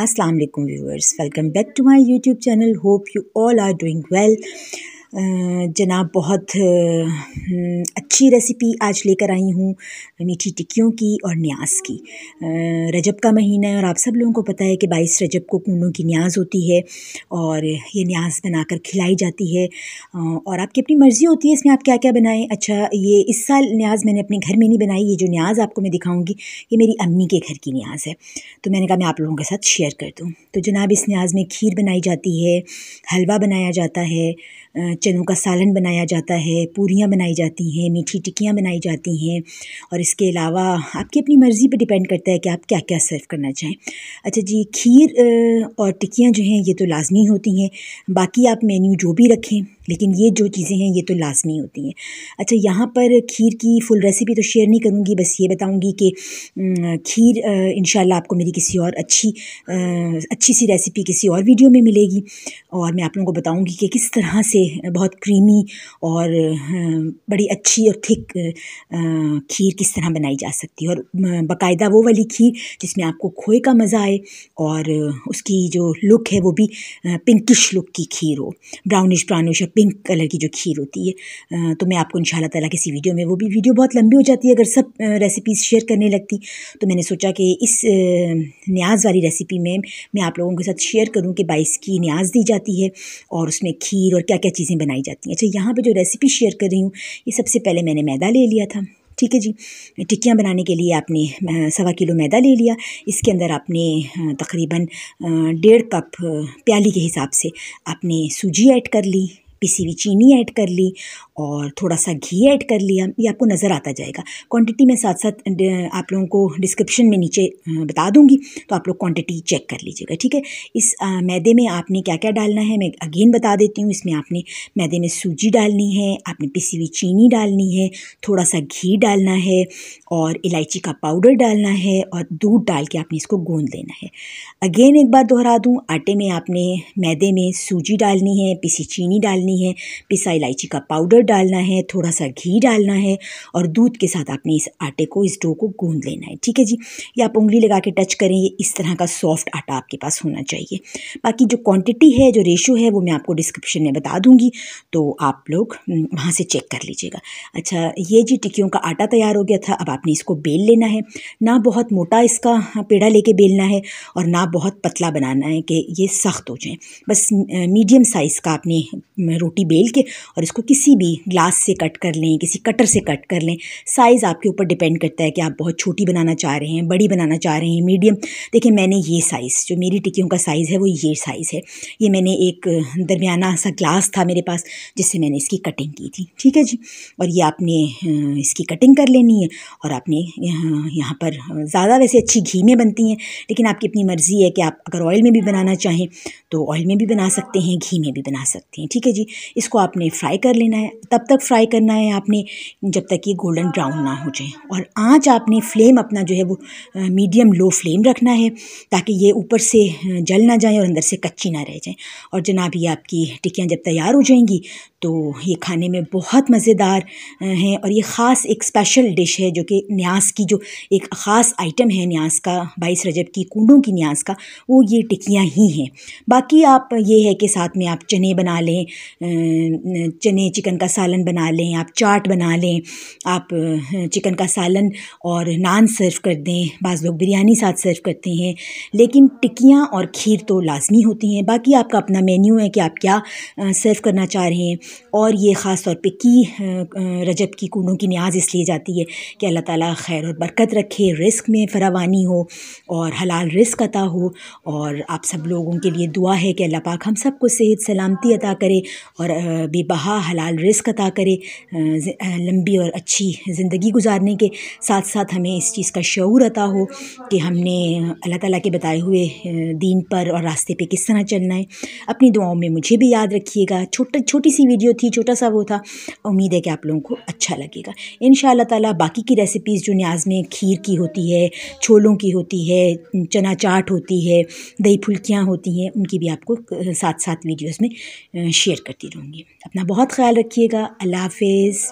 Assalamu alaikum viewers welcome back to my youtube channel hope you all are doing well जनाब बहुत हम्म, अच्छी recipe आज लेकर आई हूँ मीठी टिक्कियों की और न्याज़ की रजब का महीना है और आप सब लोगों को पता है कि बाईस रजब को कूनों की न्याज़ होती है और ये न्याज़ बनाकर खिलाई जाती है और आपकी अपनी मर्ज़ी होती है इसमें आप क्या क्या बनाएं अच्छा ये इस साल न्याज़ मैंने अपने घर में नहीं बनाई ये जो न्याज़ आपको मैं दिखाऊँगी ये मेरी अम्मी के घर की न्याज़ है तो मैंने कहा मैं आप लोगों के साथ शेयर कर दूँ तो जनाब इस न्याज़ में खीर बनाई जाती है हलवा बनाया जाता है चनों का सालन बनाया जाता है पूरियाँ बनाई जाती हैं मीठी टिक्कियाँ बनाई जाती हैं और इसके अलावा आपकी अपनी मर्ज़ी पर डिपेंड करता है कि आप क्या क्या सर्व करना चाहें अच्छा जी खीर और टिक्कियाँ जो हैं ये तो लाजमी होती हैं बाकी आप मेन्यू जो भी रखें लेकिन ये जो चीज़ें हैं ये तो लाजमी होती हैं अच्छा यहाँ पर खीर की फुल रेसिपी तो शेयर नहीं करूँगी बस ये बताऊँगी कि खीर इन आपको मेरी किसी और अच्छी अच्छी सी रेसिपी किसी और वीडियो में मिलेगी और मैं आप लोगों को बताऊँगी कि किस तरह से बहुत क्रीमी और बड़ी अच्छी और थिक खीर किस तरह बनाई जा सकती है और बाकायदा वो वाली खीर जिसमें आपको खोए का मज़ा आए और उसकी जो लुक है वो भी पिंकिश लुक की खीर हो ब्राउनिश ब्राउनिश और पिंक कलर की जो खीर होती है तो मैं आपको इन ताला किसी वीडियो में वो भी वीडियो बहुत लंबी हो जाती है अगर सब रेसिपीज़ शेयर करने लगती तो मैंने सोचा कि इस न्याज वाली रेसिपी में मैं आप लोगों के साथ शेयर करूँ कि बाईस की न्याज दी जाती है और उसमें खीर और क्या क्या चीज़ें बनाई जाती हैं अच्छा यहाँ पर जो रेसिपी शेयर कर रही हूँ ये सबसे पहले मैंने मैदा ले लिया था ठीक है जी टिक्कियाँ बनाने के लिए आपने सवा किलो मैदा ले लिया इसके अंदर आपने तकरीबन डेढ़ कप प्याली के हिसाब से आपने सूजी ऐड कर ली पीसी हुई चीनी ऐड कर ली और थोड़ा सा घी ऐड कर लिया ये आपको नज़र आता जाएगा क्वांटिटी मैं साथ साथ आप लोगों को डिस्क्रिप्शन में नीचे बता दूंगी तो आप लोग क्वांटिटी चेक कर लीजिएगा ठीक है इस आ, मैदे में आपने क्या क्या डालना है मैं अगेन बता देती हूँ इसमें आपने मैदे में सूजी डालनी है आपने पीसी हुई चीनी डालनी है थोड़ा सा घी डालना है और इलायची का पाउडर डालना है और दूध डाल के आपने इसको गूँध लेना है अगेन एक बार दोहरा दूँ आटे में आपने मैदे में सूजी डालनी है पीसी चीनी डालनी करनी है पिसा इलायची का पाउडर डालना है थोड़ा सा घी डालना है और दूध के साथ आपने इस आटे को इस डो को गूंद लेना है ठीक है जी या आप उंगली लगा के टच करें ये इस तरह का सॉफ्ट आटा आपके पास होना चाहिए बाकी जो क्वांटिटी है जो रेशो है वो मैं आपको डिस्क्रिप्शन में बता दूंगी तो आप लोग वहाँ से चेक कर लीजिएगा अच्छा ये जी टिक्कियों का आटा तैयार हो गया था अब आपने इसको बेल लेना है ना बहुत मोटा इसका हाँ, पेड़ा लेके बेलना है और ना बहुत पतला बनाना है कि ये सख्त हो जाए बस मीडियम साइज़ का आपने रोटी बेल के और इसको किसी भी ग्लास से कट कर लें किसी कटर से कट कर लें साइज़ आपके ऊपर डिपेंड करता है कि आप बहुत छोटी बनाना चाह रहे हैं बड़ी बनाना चाह रहे हैं मीडियम देखिए मैंने ये साइज़ जो मेरी टिक्कियों का साइज़ है वो ये साइज़ है ये मैंने एक दरमियाना सा ग्लास था मेरे पास जिससे मैंने इसकी कटिंग की थी ठीक है जी और ये आपने इसकी कटिंग कर लेनी है और आपने यहाँ पर ज़्यादा वैसे अच्छी घी में बनती हैं लेकिन आपकी अपनी मर्ज़ी है कि आप अगर ऑयल में भी बनाना चाहें तो ऑयल में भी बना सकते हैं घी में भी बना सकते हैं ठीक है जी इसको आपने फ्राई कर लेना है तब तक फ्राई करना है आपने जब तक ये गोल्डन ब्राउन ना हो जाए और आँच आपने फ्लेम अपना जो है वो मीडियम लो फ्लेम रखना है ताकि ये ऊपर से जल ना जाए और अंदर से कच्ची ना रह जाए और जनाब ये आपकी टिक्कियाँ जब तैयार हो जाएंगी तो ये खाने में बहुत मज़ेदार हैं और ये ख़ास एक स्पेशल डिश है जो कि न्यास की जो एक ख़ास आइटम है न्यास का बाईस रजब की कुंडों की न्यास का वो ये टिक्कियाँ ही हैं बाकी आप ये है कि साथ में आप चने बना लें चने चिकन का सालन बना लें आप चाट बना लें आप चिकन का सालन और नान सर्व कर दें बाज़ लोग बिरयानी साथ सर्व करते हैं लेकिन टिक्कियाँ और खीर तो लाजमी होती हैं बाकी आपका अपना मेन्यू है कि आप क्या सर्व करना चाह रहे हैं और ये ख़ास तौर पर की रजब की कूनों की न्याज इसलिए जाती है कि अल्लाह ताला खैर और बरकत रखे रिस्क में फरावानी हो और हलाल रिस्क अता हो और आप सब लोगों के लिए दुआ है कि अल्लाह पाक हम सबको सेहत सलामती अता करे और बेबहा हलाल रिस्क अता करे लंबी और अच्छी ज़िंदगी गुजारने के साथ साथ हमें इस चीज़ का शूर अता हो कि हमने अल्लाह ताला के बताए हुए दीन पर और रास्ते पे किस तरह चलना है अपनी दुआओं में मुझे भी याद रखिएगा छोटा छोटी सी वीडियो थी छोटा सा वो था उम्मीद है कि आप लोगों को अच्छा लगेगा इन ताला बाकी की रेसिपीज़ जो न्याज में खीर की होती है छोलों की होती है चना चाट होती है दही फुल्कियाँ होती हैं उनकी भी आपको साथ साथ वीडियोज़ में शेयर करती करती रहूँगी अपना बहुत ख्याल रखिएगा अल्लाह हाफिज़